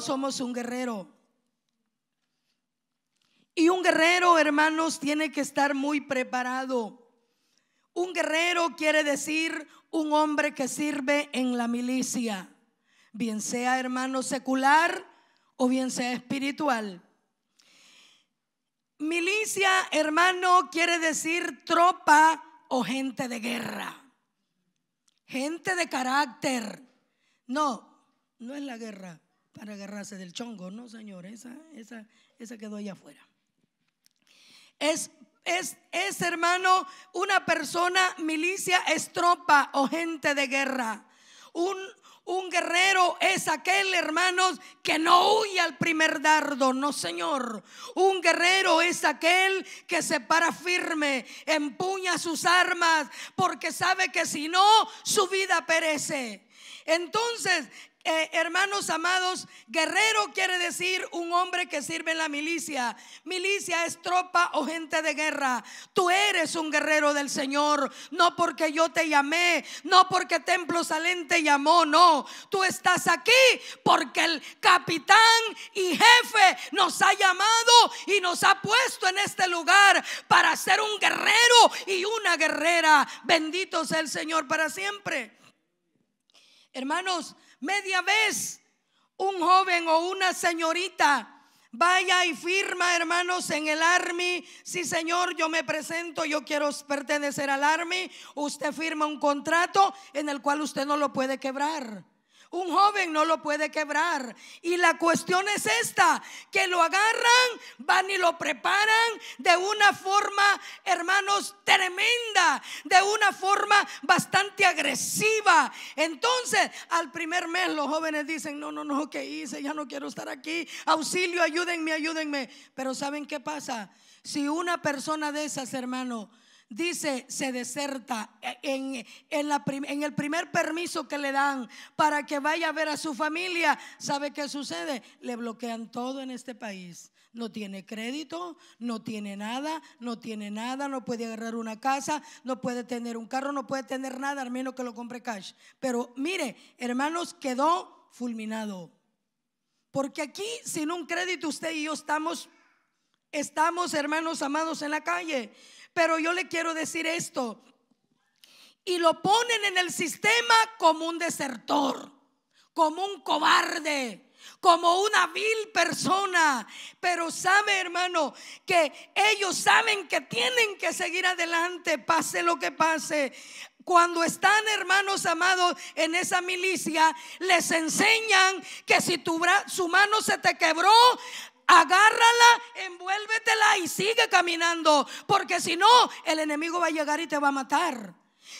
somos un guerrero. Y un guerrero, hermanos, tiene que estar muy preparado. Un guerrero quiere decir un hombre que sirve en la milicia, bien sea hermano secular o bien sea espiritual. Milicia, hermano, quiere decir tropa o gente de guerra. Gente de carácter. No, no es la guerra para agarrarse del chongo. No, señor, esa, esa, quedó allá afuera. Es, hermano, una persona, milicia, estropa o gente de guerra. Un, un guerrero es aquel, hermanos, que no huye al primer dardo, no señor. Un guerrero es aquel que se para firme, empuña sus armas, porque sabe que si no, su vida perece. Entonces, eh, hermanos amados, guerrero quiere decir un hombre que sirve en la milicia. Milicia es tropa o gente de guerra. Tú eres un guerrero del Señor, no porque yo te llamé, no porque Templo Salén te llamó, no. Tú estás aquí porque el capitán y jefe nos ha llamado y nos ha puesto en este lugar para ser un guerrero y una guerrera. Bendito sea el Señor para siempre. Hermanos, media vez un joven o una señorita Vaya y firma, hermanos, en el Army. si señor, yo me presento, yo quiero pertenecer al Army. Usted firma un contrato en el cual usted no lo puede quebrar. Un joven no lo puede quebrar. Y la cuestión es esta, que lo agarran, van y lo preparan de una forma, hermanos, tremenda, de una forma bastante agresiva. Entonces, al primer mes los jóvenes dicen, no, no, no, ¿qué hice? Ya no quiero estar aquí. Auxilio, ayúdenme, ayúdenme. Pero ¿saben qué pasa? Si una persona de esas, hermano, dice, se deserta eh, en, el primer permiso que le dan para que vaya a ver a su familia. ¿Sabe qué sucede? Le bloquean todo en este país. No tiene crédito, no tiene nada, no tiene nada, no puede agarrar una casa, no puede tener un carro, no puede tener nada, al menos que lo compre cash. Pero mire, hermanos, quedó fulminado. Porque aquí sin un crédito usted y yo estamos, estamos hermanos amados en la calle pero yo le quiero decir esto. Y lo ponen en el sistema como un desertor, como un cobarde como una vil persona. Pero sabe, hermano, que ellos saben que tienen que seguir adelante, pase lo que pase. Cuando están hermanos amados en esa milicia, les enseñan que si tu, su mano se te quebró, agárrala, envuélvetela y sigue caminando, porque si no, el enemigo va a llegar y te va a matar.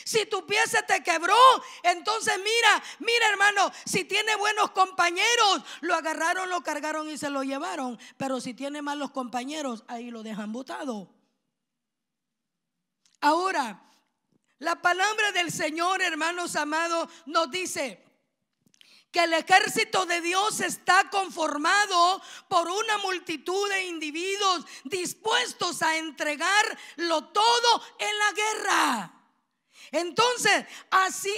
Si tu pie se te quebró, entonces mira, mira hermano, si tiene buenos compañeros, lo agarraron, lo cargaron y se lo llevaron. Pero si tiene malos compañeros, ahí lo dejan botado. Ahora, la palabra del Señor, hermanos amados, nos dice, que el ejército de Dios está conformado por una multitud de individuos dispuestos a entregarlo todo en la guerra. Entonces, así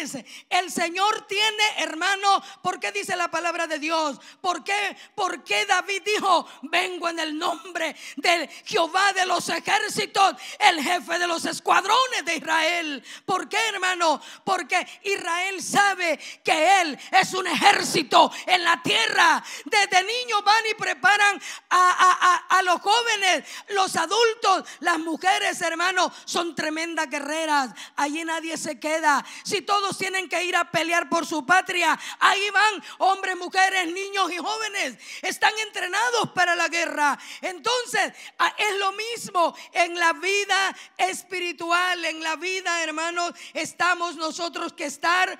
es. El Señor tiene, hermano, ¿por qué dice la palabra de Dios? ¿Por qué, ¿Por qué David dijo, vengo en el nombre del Jehová de los ejércitos, el jefe de los escuadrones de Israel? ¿Por qué, hermano? Porque Israel sabe que Él es un ejército en la tierra. Desde niño van y preparan a, a los jóvenes, los adultos, las mujeres, hermano, son tremendas guerreras allí nadie se queda. Si todos tienen que ir a pelear por su patria, ahí van hombres, mujeres, niños y jóvenes. Están entrenados para la guerra. Entonces, ah, es lo mismo en la vida espiritual, en la vida, hermanos, estamos nosotros que estar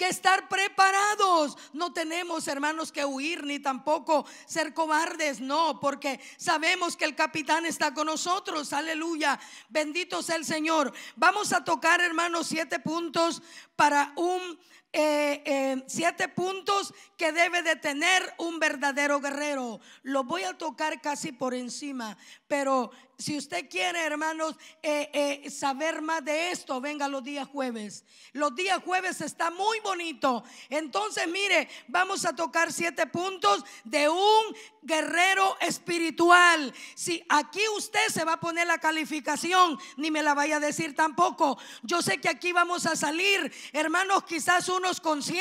que estar preparados. No tenemos, hermanos, que huir ni tampoco ser cobardes, no, porque sabemos que el capitán está con nosotros. Aleluya. Bendito sea el Señor. Vamos a tocar, hermanos, siete puntos para un... Eh, eh, siete puntos que debe de tener un verdadero guerrero. lo voy a tocar casi por encima, pero si usted quiere, hermanos, eh, eh, saber más de esto, venga los días jueves. Los días jueves está muy bonito. Entonces, mire, vamos a tocar siete puntos de un guerrero espiritual. Si aquí usted se va a poner la calificación, ni me la vaya a decir tampoco. Yo sé que aquí vamos a salir, hermanos, quizás unos con 100,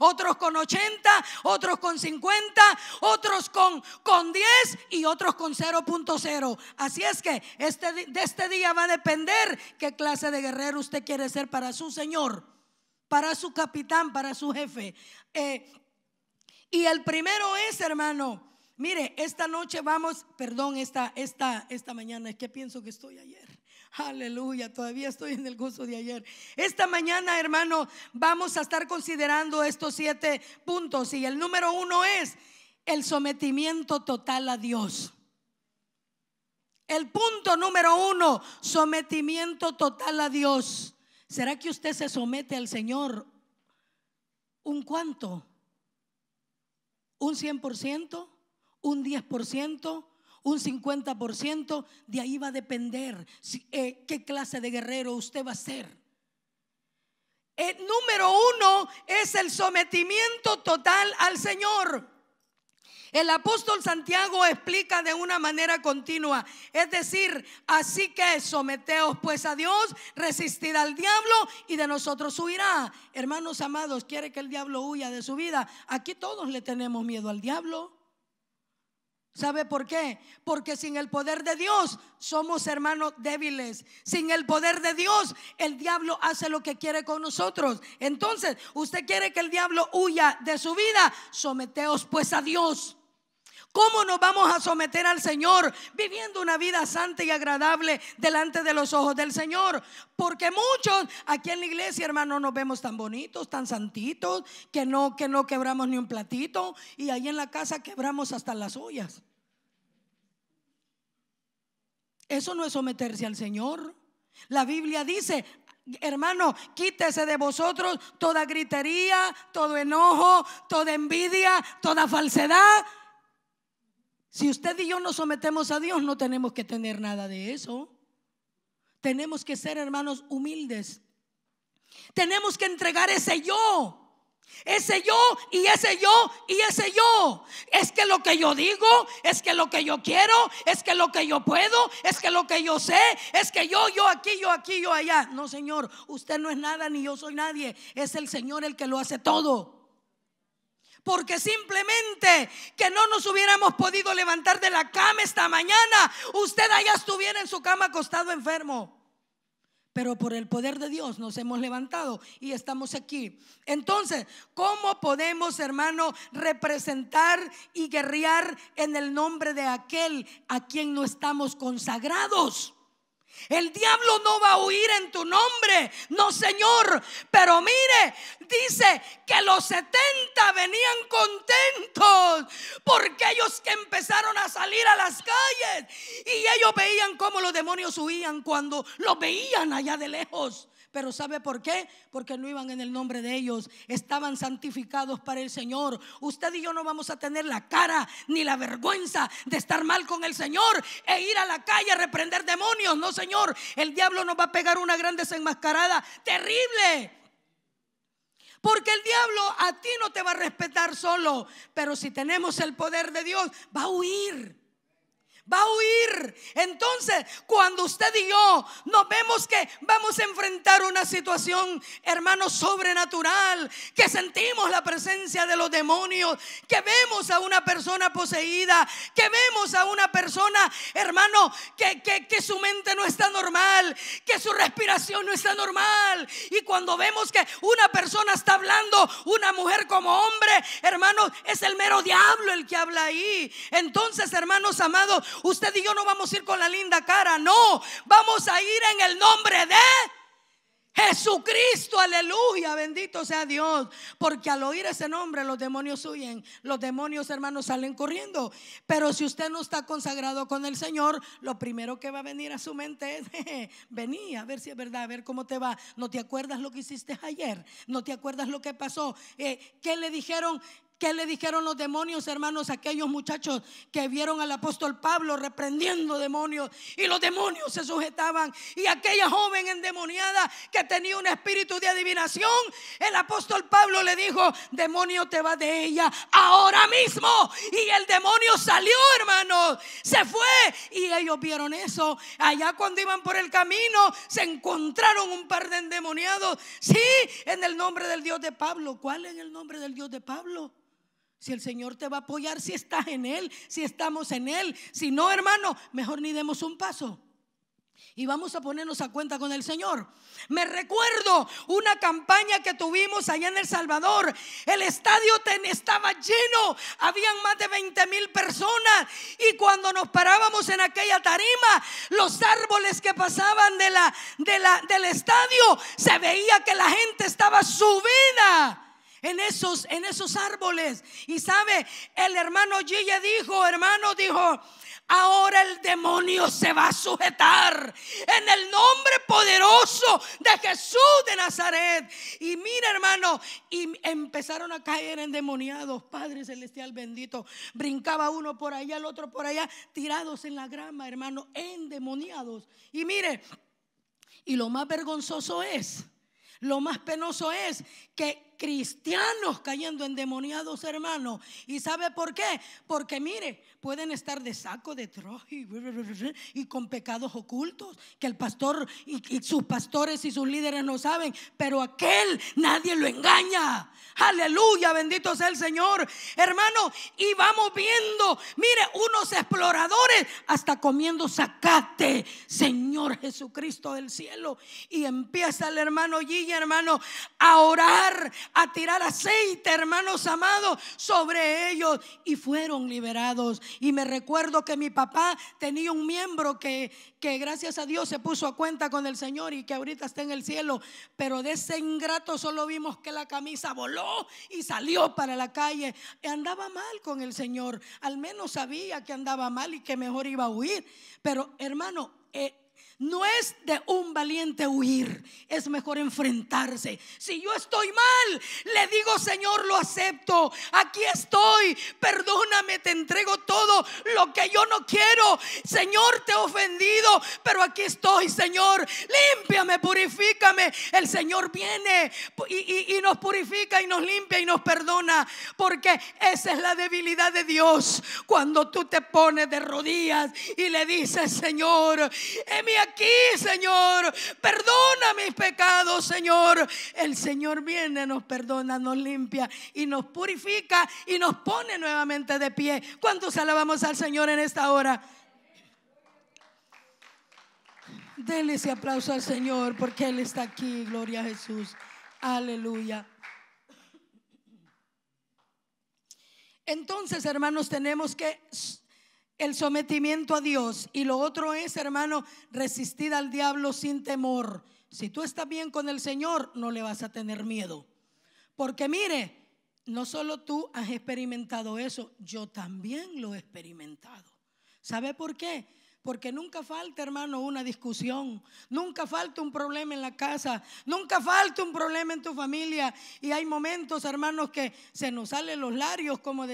otros con 80, otros con 50, otros con, con 10 y otros con 0.0. Así es que este, de este día va a depender qué clase de guerrero usted quiere ser para su Señor, para su capitán, para su jefe. Eh, y el primero es, hermano, mire, esta noche vamos, perdón, esta, esta, esta mañana, es que pienso que estoy ayer. Aleluya, todavía estoy en el gozo de ayer. Esta mañana, hermano, vamos a estar considerando estos siete puntos y el número uno es el sometimiento total a Dios. El punto número uno, sometimiento total a Dios. ¿Será que usted se somete al Señor un cuánto? ¿Un 100%? ¿Un 10%? un 50%, de ahí va a depender eh, qué clase de guerrero usted va a ser. El eh, número uno es el sometimiento total al Señor. El apóstol Santiago explica de una manera continua, es decir, así que someteos pues a Dios, resistirá al diablo y de nosotros huirá. Hermanos amados, quiere que el diablo huya de su vida. Aquí todos le tenemos miedo al diablo. ¿Sabe por qué? Porque sin el poder de Dios somos hermanos débiles. Sin el poder de Dios el diablo hace lo que quiere con nosotros. Entonces, usted quiere que el diablo huya de su vida. Someteos pues a Dios. ¿Cómo nos vamos a someter al Señor viviendo una vida santa y agradable delante de los ojos del Señor? Porque muchos aquí en la iglesia, Hermano nos vemos tan bonitos, tan santitos, que no, que no quebramos ni un platito y ahí en la casa quebramos hasta las ollas. Eso no es someterse al Señor. La Biblia dice, Hermano, quítese de vosotros toda gritería, todo enojo, toda envidia, toda falsedad, si usted y yo nos sometemos a Dios, no tenemos que tener nada de eso. Tenemos que ser hermanos humildes. Tenemos que entregar ese yo. Ese yo y ese yo y ese yo. Es que lo que yo digo, es que lo que yo quiero, es que lo que yo puedo, es que lo que yo sé, es que yo, yo aquí, yo aquí, yo allá. No, Señor, usted no es nada ni yo soy nadie. Es el Señor el que lo hace todo porque simplemente que no nos hubiéramos podido levantar de la cama esta mañana, usted allá estuviera en su cama acostado enfermo. Pero por el poder de Dios nos hemos levantado y estamos aquí. Entonces, ¿cómo podemos, hermano, representar y guerrear en el nombre de aquel a quien no estamos consagrados? El diablo no va a huir en tu nombre, no Señor. Pero mire, dice que los 70 venían contentos porque ellos que empezaron a salir a las calles y ellos veían cómo los demonios huían cuando los veían allá de lejos. Pero ¿sabe por qué? Porque no iban en el nombre de ellos. Estaban santificados para el Señor. Usted y yo no vamos a tener la cara ni la vergüenza de estar mal con el Señor e ir a la calle a reprender demonios. No, Señor. El diablo nos va a pegar una gran desenmascarada terrible. Porque el diablo a ti no te va a respetar solo, pero si tenemos el poder de Dios, va a huir va a huir. Entonces, cuando usted y yo nos vemos que vamos a enfrentar una situación, hermano, sobrenatural, que sentimos la presencia de los demonios, que vemos a una persona poseída, que vemos a una persona, hermano, que, que, su mente no está normal, que su respiración no está normal. Y cuando vemos que una persona está hablando, una mujer como hombre, hermano, es el mero diablo el que habla ahí. Entonces, hermanos amados, Usted y yo no vamos a ir con la linda cara, no. Vamos a ir en el nombre de Jesucristo, aleluya, bendito sea Dios. Porque al oír ese nombre los demonios huyen, los demonios hermanos salen corriendo. Pero si usted no está consagrado con el Señor, lo primero que va a venir a su mente es, venía a ver si es verdad, a ver cómo te va. ¿No te acuerdas lo que hiciste ayer? ¿No te acuerdas lo que pasó? Eh, ¿Qué le dijeron? ¿Qué le dijeron los demonios, hermanos, aquellos muchachos que vieron al apóstol Pablo reprendiendo demonios y los demonios se sujetaban? Y aquella joven endemoniada que tenía un espíritu de adivinación, el apóstol Pablo le dijo, demonio te va de ella ahora mismo. Y el demonio salió, hermanos, se fue. Y ellos vieron eso. Allá cuando iban por el camino, se encontraron un par de endemoniados. Sí, en el nombre del Dios de Pablo. ¿Cuál en el nombre del Dios de Pablo? Si el Señor te va a apoyar, si estás en Él, si estamos en Él. Si no, hermano, mejor ni demos un paso. Y vamos a ponernos a cuenta con el Señor. Me recuerdo una campaña que tuvimos allá en El Salvador. El estadio estaba lleno. Habían más de 20 mil personas. Y cuando nos parábamos en aquella tarima, los árboles que pasaban de la, del estadio, se veía que la gente estaba subida en esos, en esos árboles. Y sabe, el hermano Gille dijo, hermano, dijo, ahora el demonio se va a sujetar en el nombre poderoso de Jesús de Nazaret. Y mira, hermano, y empezaron a caer endemoniados, Padre Celestial bendito. Brincaba uno por allá, el otro por allá, tirados en la grama, hermano, endemoniados. Y mire, y lo más vergonzoso es, lo más penoso es que cristianos cayendo endemoniados, hermano ¿Y sabe por qué? Porque mire, pueden estar de saco, de troje y con pecados ocultos que el pastor y, sus pastores y sus líderes no saben, pero aquel nadie lo engaña. Aleluya, bendito sea el Señor. Hermano, y vamos viendo, mire, unos exploradores hasta comiendo sacate, Señor Jesucristo del cielo. Y empieza el hermano Gigi, hermano, a orar, a tirar aceite, hermanos amados, sobre ellos y fueron liberados. Y me recuerdo que mi papá tenía un miembro que, que gracias a Dios se puso a cuenta con el Señor y que ahorita está en el cielo, pero de ese ingrato solo vimos que la camisa voló y salió para la calle. Andaba mal con el Señor, al menos sabía que andaba mal y que mejor iba a huir. Pero hermano, eh, no es de un valiente huir, es mejor enfrentarse. Si yo estoy mal, le digo, Señor, lo acepto, aquí estoy, perdóname, te entrego todo lo que yo no quiero. Señor, te he ofendido, pero aquí estoy, Señor, límpiame, purifícame. El Señor viene y, nos purifica y nos limpia y nos perdona, porque esa es la debilidad de Dios. Cuando tú te pones de rodillas y le dices, Señor, en mi aquí, Señor. Perdona mis pecados, Señor. El Señor viene, nos perdona, nos limpia y nos purifica y nos pone nuevamente de pie. ¿Cuántos alabamos al Señor en esta hora? Denle ese aplauso al Señor porque Él está aquí. Gloria a Jesús. Aleluya. Entonces, hermanos, tenemos que el sometimiento a Dios. Y lo otro es, hermano, resistir al diablo sin temor. Si tú estás bien con el Señor, no le vas a tener miedo. Porque mire, no solo tú has experimentado eso, yo también lo he experimentado. ¿Sabe por qué? Porque nunca falta, hermano, una discusión, nunca falta un problema en la casa, nunca falta un problema en tu familia. Y hay momentos, hermanos, que se nos salen los larios, como,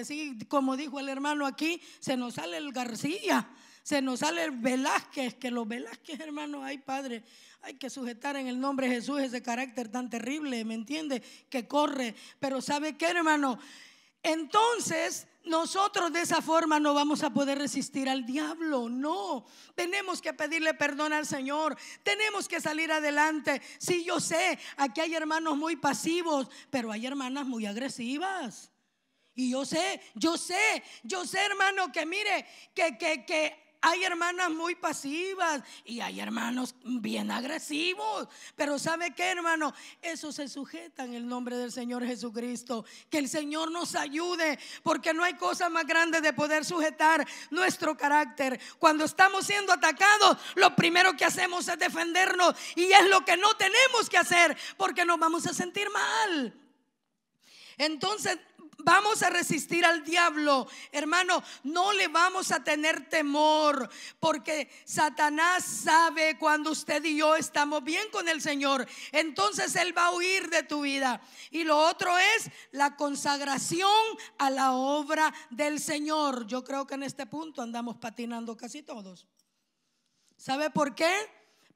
como dijo el hermano aquí, se nos sale el García, se nos sale el Velázquez, que los Velázquez, hermano, hay padre, hay que sujetar en el nombre de Jesús ese carácter tan terrible, ¿me entiende? Que corre. Pero ¿sabe qué, hermano? Entonces nosotros de esa forma no vamos a poder resistir al diablo, no. Tenemos que pedirle perdón al Señor, tenemos que salir adelante. Sí, yo sé, aquí hay hermanos muy pasivos, pero hay hermanas muy agresivas. Y yo sé, yo sé, yo sé hermano que mire, que, que, que hay hermanas muy pasivas y hay hermanos bien agresivos. Pero ¿sabe qué, hermano? Eso se sujeta en el nombre del Señor Jesucristo. Que el Señor nos ayude, porque no hay cosa más grande de poder sujetar nuestro carácter. Cuando estamos siendo atacados, lo primero que hacemos es defendernos y es lo que no tenemos que hacer, porque nos vamos a sentir mal. Entonces, Vamos a resistir al diablo, hermano. No le vamos a tener temor, porque Satanás sabe cuando usted y yo estamos bien con el Señor. Entonces Él va a huir de tu vida. Y lo otro es la consagración a la obra del Señor. Yo creo que en este punto andamos patinando casi todos. ¿Sabe por qué?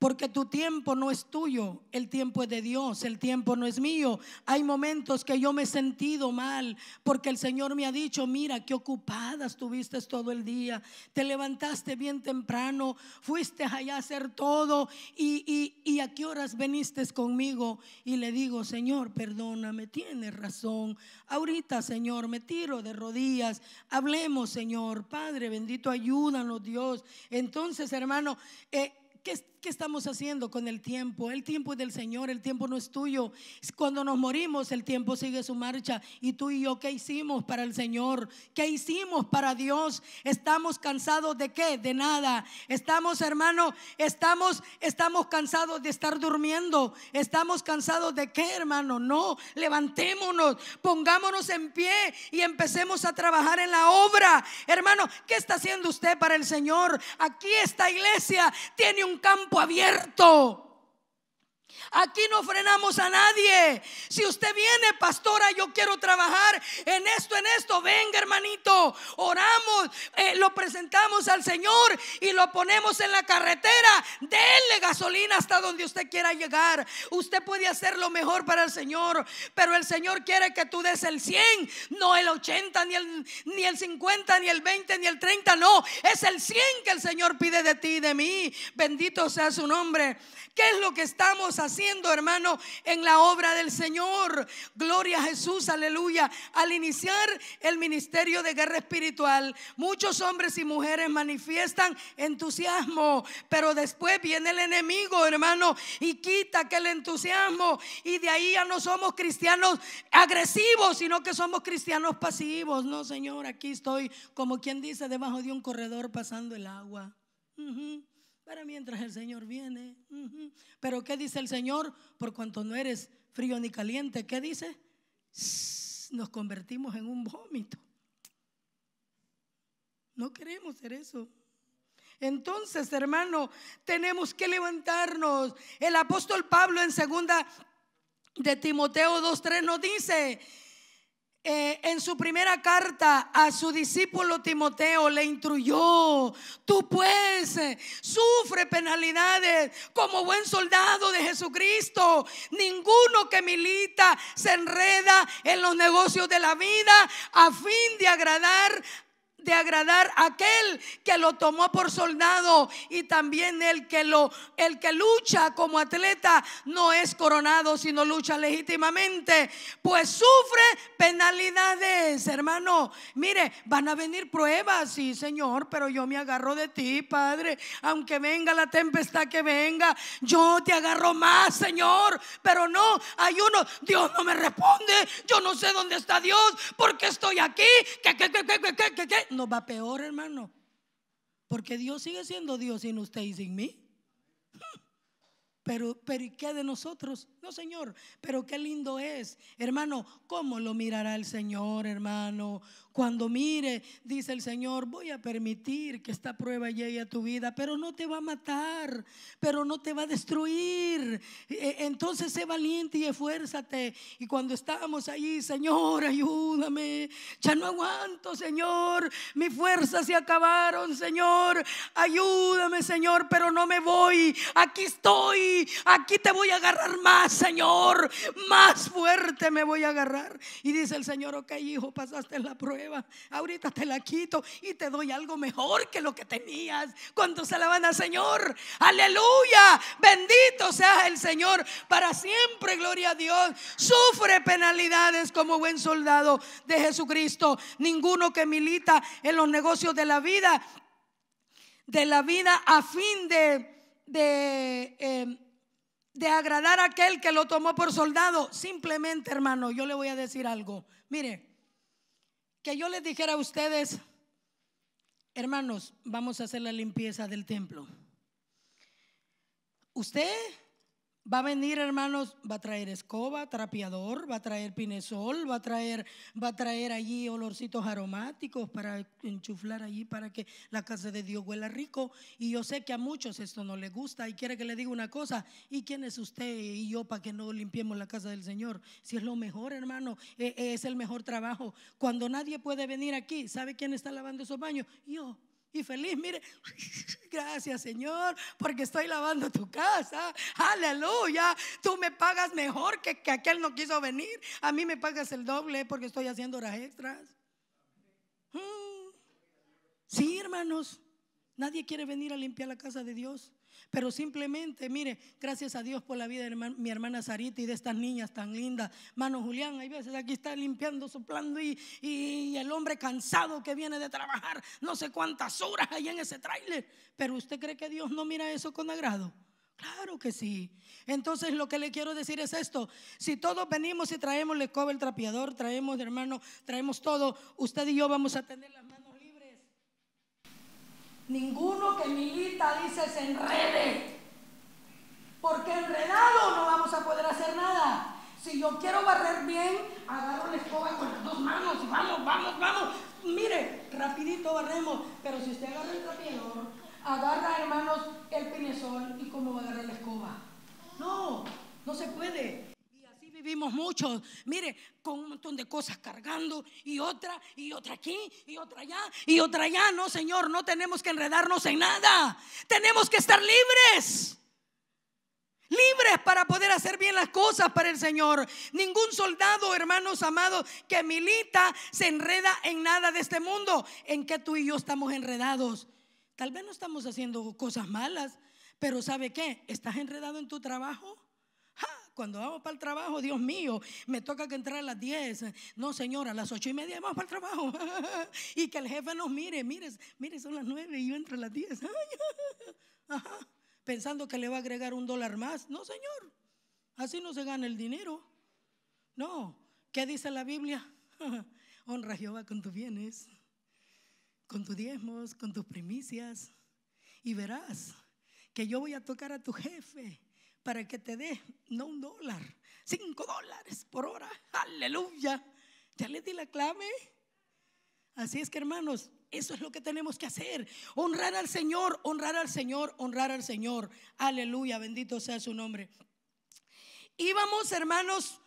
porque tu tiempo no es tuyo, el tiempo es de Dios, el tiempo no es mío. Hay momentos que yo me he sentido mal porque el Señor me ha dicho, mira, qué ocupadas estuviste todo el día, te levantaste bien temprano, fuiste allá a hacer todo y, a qué horas veniste conmigo. Y le digo, Señor, perdóname, tienes razón. Ahorita, Señor, me tiro de rodillas, hablemos, Señor, Padre bendito, ayúdanos, Dios. Entonces, hermano, eh, que ¿Qué estamos haciendo con el tiempo? El tiempo es del Señor, el tiempo no es tuyo. Cuando nos morimos, el tiempo sigue su marcha. ¿Y tú y yo qué hicimos para el Señor? ¿Qué hicimos para Dios? ¿Estamos cansados de qué? De nada. Estamos, hermano, estamos, estamos cansados de estar durmiendo. ¿Estamos cansados de qué, hermano? No, levantémonos, pongámonos en pie y empecemos a trabajar en la obra. Hermano, ¿qué está haciendo usted para el Señor? Aquí esta iglesia tiene un campo campo abierto. Aquí no frenamos a nadie. Si usted viene, pastora, yo quiero trabajar en esto, en esto. Venga, hermanito. Oramos, eh, lo presentamos al Señor y lo ponemos en la carretera. Denle gasolina hasta donde usted quiera llegar. Usted puede hacer lo mejor para el Señor, pero el Señor quiere que tú des el 100, no el 80, ni el, ni el 50, ni el 20, ni el 30. No, es el 100 que el Señor pide de ti y de mí. Bendito sea su nombre. ¿Qué es lo que estamos haciendo, hermano, en la obra del Señor. Gloria a Jesús, aleluya. Al iniciar el ministerio de guerra espiritual, muchos hombres y mujeres manifiestan entusiasmo, pero después viene el enemigo, hermano, y quita el entusiasmo. Y de ahí ya no somos cristianos agresivos, sino que somos cristianos pasivos. No, Señor, aquí estoy como quien dice debajo de un corredor pasando el agua mientras el Señor viene. Pero ¿qué dice el Señor? Por cuanto no eres frío ni caliente, ¿qué dice? nos convertimos en un vómito. No queremos ser eso. Entonces, hermano, tenemos que levantarnos. El apóstol Pablo en segunda de Timoteo 2.3 nos dice, eh, en su primera carta a su discípulo Timoteo le instruyó, tú pues eh, sufre penalidades como buen soldado de Jesucristo. Ninguno que milita se enreda en los negocios de la vida a fin de agradar de agradar a aquel que lo tomó por soldado y también el que lo el que lucha como atleta no es coronado sino lucha legítimamente, pues sufre penalidades, hermano. Mire, van a venir pruebas, sí, Señor, pero yo me agarro de ti, Padre, aunque venga la tempestad que venga, yo te agarro más, Señor, pero no, hay uno, Dios no me responde, yo no sé dónde está Dios, porque estoy aquí, que que que que, que nos va peor, hermano. Porque Dios sigue siendo Dios sin usted y sin mí. Pero, pero ¿y qué de nosotros? No, Señor, pero qué lindo es. Hermano, ¿cómo lo mirará el Señor, hermano? Cuando mire, dice el Señor, voy a permitir que esta prueba llegue a tu vida, pero no te va a matar, pero no te va a destruir. E, e, entonces sé valiente y esfuérzate. Y cuando estábamos allí, Señor, ayúdame. Ya no aguanto, Señor. Mis fuerzas se acabaron, Señor. Ayúdame, Señor, pero no me voy. Aquí estoy. Aquí te voy a agarrar más. Señor, más fuerte me voy a agarrar. Y dice el Señor, ok, hijo, pasaste la prueba, ahorita te la quito y te doy algo mejor que lo que tenías. Cuando se la van al Señor, aleluya, bendito sea el Señor, para siempre, gloria a Dios. Sufre penalidades como buen soldado de Jesucristo. Ninguno que milita en los negocios de la vida, de la vida a fin de... de em, de agradar a aquel que lo tomó por soldado. Simplemente, hermano, yo le voy a decir algo. Mire, que yo les dijera a ustedes, hermanos, vamos a hacer la limpieza del templo. Usted Va a venir, hermanos, va a traer escoba, trapeador, va a traer pinesol, va a traer, va a traer allí olorcitos aromáticos para enchuflar allí para que la casa de Dios huela rico. Y yo sé que a muchos esto no les gusta y quiere que le diga una cosa. ¿Y quién es usted y yo para que no limpiemos la casa del Señor? Si es lo mejor, hermano, e, e, es el mejor trabajo. Cuando nadie puede venir aquí, ¿sabe quién está lavando esos baños? Yo. Y feliz, mire, gracias Señor, porque estoy lavando tu casa. Aleluya. Tú me pagas mejor que, que aquel no quiso venir. A mí me pagas el doble porque estoy haciendo horas extras. Mm. Sí, hermanos. Nadie quiere venir a limpiar la casa de Dios. Pero simplemente, mire, gracias a Dios por la vida de mi hermana Sarita y de estas niñas tan lindas. Mano Julián, hay veces aquí está limpiando, soplando y, y el hombre cansado que viene de trabajar no sé cuántas horas hay en ese tráiler. Pero usted cree que Dios no mira eso con agrado. Claro que sí. Entonces lo que le quiero decir es esto. Si todos venimos y traemos le escoba el trapeador, traemos hermano, traemos todo, usted y yo vamos a tener las manos Ninguno que milita dice se enrede. Porque enredado no vamos a poder hacer nada. Si yo quiero barrer bien, agarro la escoba con las dos manos y vamos, vamos, vamos. Mire, rapidito barremos. Pero si usted agarra el trapeador, agarra, hermanos, el pinesol y cómo va a agarrar la escoba. No, no se puede vivimos muchos, mire, con un montón de cosas cargando y otra y otra aquí y otra allá y otra allá. No, Señor, no tenemos que enredarnos en nada. Tenemos que estar libres. Libres para poder hacer bien las cosas para el Señor. Ningún soldado, hermanos amados, que milita se enreda en nada de este mundo. ¿En que tú y yo estamos enredados? Tal vez no estamos haciendo cosas malas, pero ¿sabe qué? ¿Estás enredado en tu trabajo? cuando vamos para el trabajo, Dios mío, me toca que entrar a las 10. No, señora, a las 8 y media vamos para el trabajo. y que el jefe nos mire, mire, mire, son las 9 y yo entro a las 10. Pensando que le va a agregar un dólar más. No, señor, así no se gana el dinero. No, ¿qué dice la Biblia? Honra Jehová con tus bienes, con tus diezmos, con tus primicias. Y verás que yo voy a tocar a tu jefe para que te dé, no un dólar, cinco dólares por hora. Aleluya. Ya le di la clave. Así es que hermanos, eso es lo que tenemos que hacer. Honrar al Señor, honrar al Señor, honrar al Señor. Aleluya, bendito sea su nombre. Íbamos, hermanos,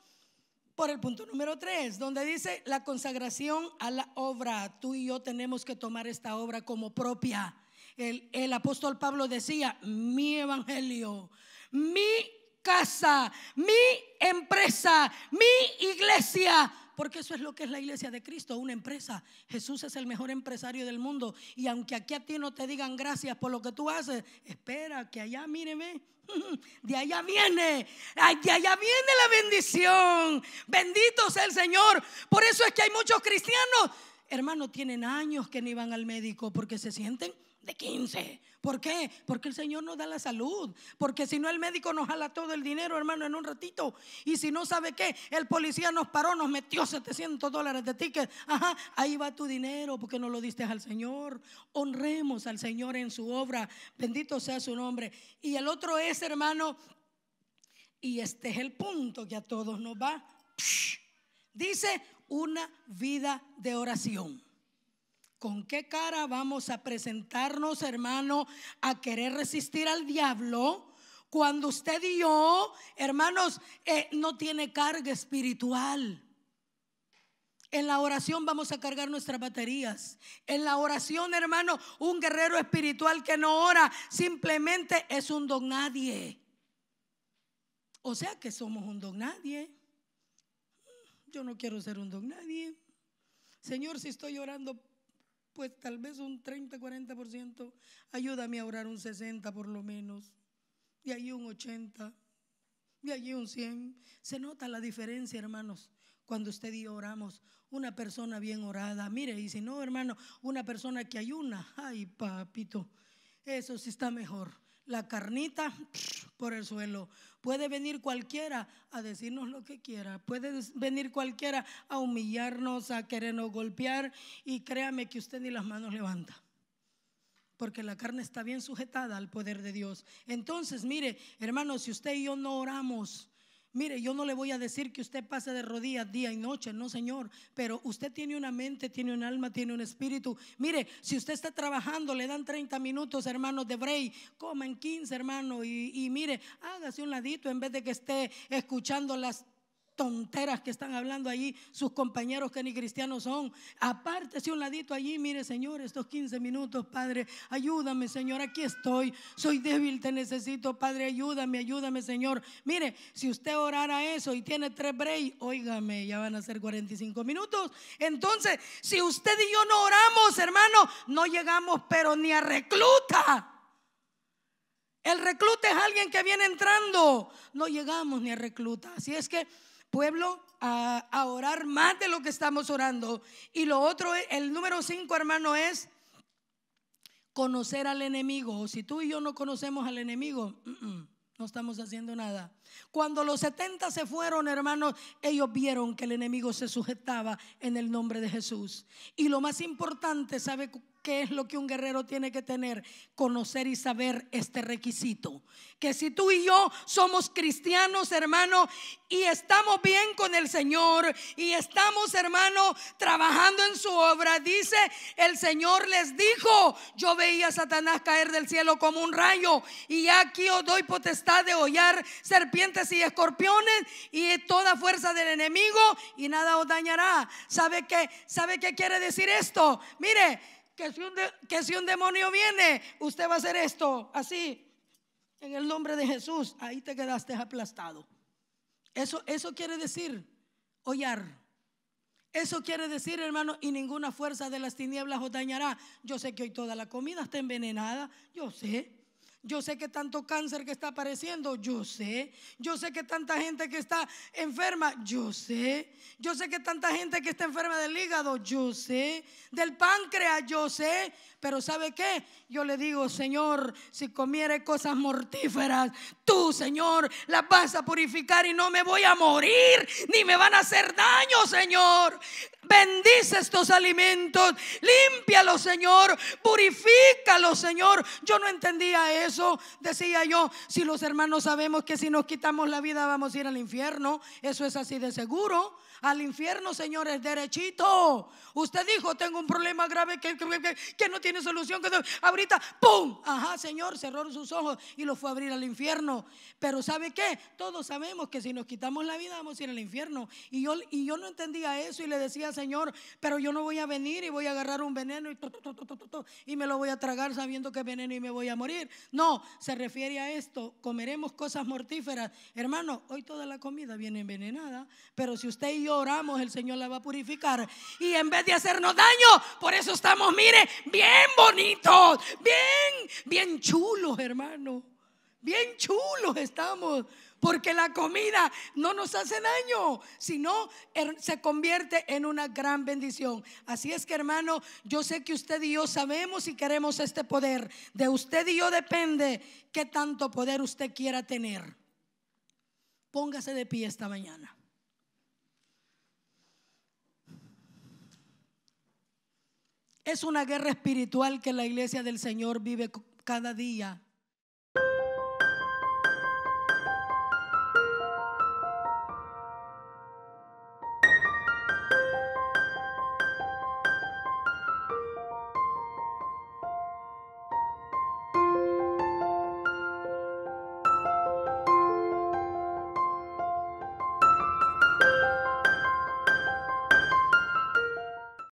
por el punto número tres donde dice la consagración a la obra. Tú y yo tenemos que tomar esta obra como propia. el apóstol Pablo decía, mi evangelio, mi casa, mi empresa, mi iglesia. Porque eso es lo que es la iglesia de Cristo, una empresa. Jesús es el mejor empresario del mundo. Y aunque aquí a ti no te digan gracias por lo que tú haces, espera que allá, míreme, de allá viene, de allá viene la bendición. Bendito sea el Señor. Por eso es que hay muchos cristianos, hermanos, tienen años que no iban al médico porque se sienten de 15. ¿Por qué? Porque el Señor nos da la salud. Porque si no, el médico nos jala todo el dinero, hermano, en un ratito. Y si no sabe qué, el policía nos paró, nos metió 700 dólares de ticket. Ajá, ahí va tu dinero porque no lo diste al Señor. Honremos al Señor en su obra. Bendito sea su nombre. Y el otro es, hermano, y este es el punto que a todos nos va. Dice una vida de oración. ¿Con qué cara vamos a presentarnos, hermano, a querer resistir al diablo? Cuando usted y yo, hermanos, eh, no tiene carga espiritual. En la oración vamos a cargar nuestras baterías. En la oración, hermano, un guerrero espiritual que no ora simplemente es un don nadie. O sea que somos un don nadie. Yo no quiero ser un don nadie. Señor, si estoy orando pues tal vez un 30, 40%, ayúdame a orar un 60 por lo menos, Y allí un 80, de allí un 100. Se nota la diferencia, hermanos, cuando usted y oramos, una persona bien orada, mire, y si no, hermano, una persona que ayuna, ay papito, eso sí está mejor la carnita por el suelo. Puede venir cualquiera a decirnos lo que quiera, puede venir cualquiera a humillarnos, a querernos golpear y créame que usted ni las manos levanta. Porque la carne está bien sujetada al poder de Dios. Entonces, mire, hermanos, si usted y yo no oramos, Mire, yo no le voy a decir que usted pase de rodillas día y noche, no, Señor, pero usted tiene una mente, tiene un alma, tiene un espíritu. Mire, si usted está trabajando, le dan 30 minutos, hermanos de Bray, coman 15, hermano, y mire, hágase un ladito en vez de que esté escuchando las tonteras que están hablando allí sus compañeros que ni cristianos son. Apártese un ladito allí, mire Señor, estos 15 minutos, Padre, ayúdame Señor, aquí estoy, soy débil, te necesito, Padre, ayúdame, ayúdame Señor. Mire, si usted orara eso y tiene tres break, óigame, ya van a ser 45 minutos. Entonces, si usted y yo no oramos, hermano, no llegamos, pero ni a recluta. El recluta es alguien que viene entrando. No llegamos ni a recluta. Así es que pueblo a, orar más de lo que estamos orando. Y lo otro, el número cinco, hermano, es conocer al enemigo. Si tú y yo no conocemos al enemigo, no estamos haciendo nada. Cuando los 70 se fueron, hermanos, ellos vieron que el enemigo se sujetaba en el nombre de Jesús. Y lo más importante, ¿sabe ¿Qué es lo que un guerrero tiene que tener? Conocer y saber este requisito. Que si tú y yo somos cristianos, hermano, y estamos bien con el Señor, y estamos, hermano, trabajando en su obra, dice, el Señor les dijo, yo veía a Satanás caer del cielo como un rayo, y aquí os doy potestad de hollar serpientes y escorpiones, y toda fuerza del enemigo, y nada os dañará. ¿Sabe qué? ¿Sabe qué quiere decir esto? Mire que si, un demonio viene, usted va a hacer esto, así. En el nombre de Jesús, ahí te quedaste aplastado. Eso, eso quiere decir oyar. Eso quiere decir, hermano, y ninguna fuerza de las tinieblas os dañará. Yo sé que hoy toda la comida está envenenada, yo sé. Yo sé que tanto cáncer que está apareciendo, yo sé. Yo sé que tanta gente que está enferma, yo sé. Yo sé que tanta gente que está enferma del hígado, yo sé. Del páncreas, yo sé. Pero ¿sabe qué? Yo le digo, Señor, si comiere cosas mortíferas, tú, Señor, las vas a purificar y no me voy a morir, ni me van a hacer daño, Señor. Bendice estos alimentos. limpialos, Señor. Purifícalos, Señor. Yo no entendía eso. Decía yo, si los hermanos sabemos que si nos quitamos la vida vamos a ir al infierno, eso es así de seguro. Al infierno, señores, derechito. Usted dijo, tengo un problema grave que, no tiene solución. ahorita, ¡pum! Ajá, Señor, cerró sus ojos y lo fue a abrir al infierno. Pero ¿sabe qué? Todos sabemos que si nos quitamos la vida vamos a ir al infierno. Y yo, y yo no entendía eso y le decía, Señor, pero yo no voy a venir y voy a agarrar un veneno y, y me lo voy a tragar sabiendo que veneno y me voy a morir. No, se refiere a esto, comeremos cosas mortíferas. Hermano, hoy toda la comida viene envenenada, pero si usted y yo oramos, el Señor la va a purificar. Y en vez de hacernos daño, por eso estamos, mire, bien bonitos, bien, bien chulos, hermano. Bien chulos estamos. Porque la comida no nos hace daño, sino er, se convierte en una gran bendición. Así es que hermano, yo sé que usted y yo sabemos y queremos este poder. De usted y yo depende qué tanto poder usted quiera tener. Póngase de pie esta mañana. Es una guerra espiritual que la iglesia del Señor vive cada día.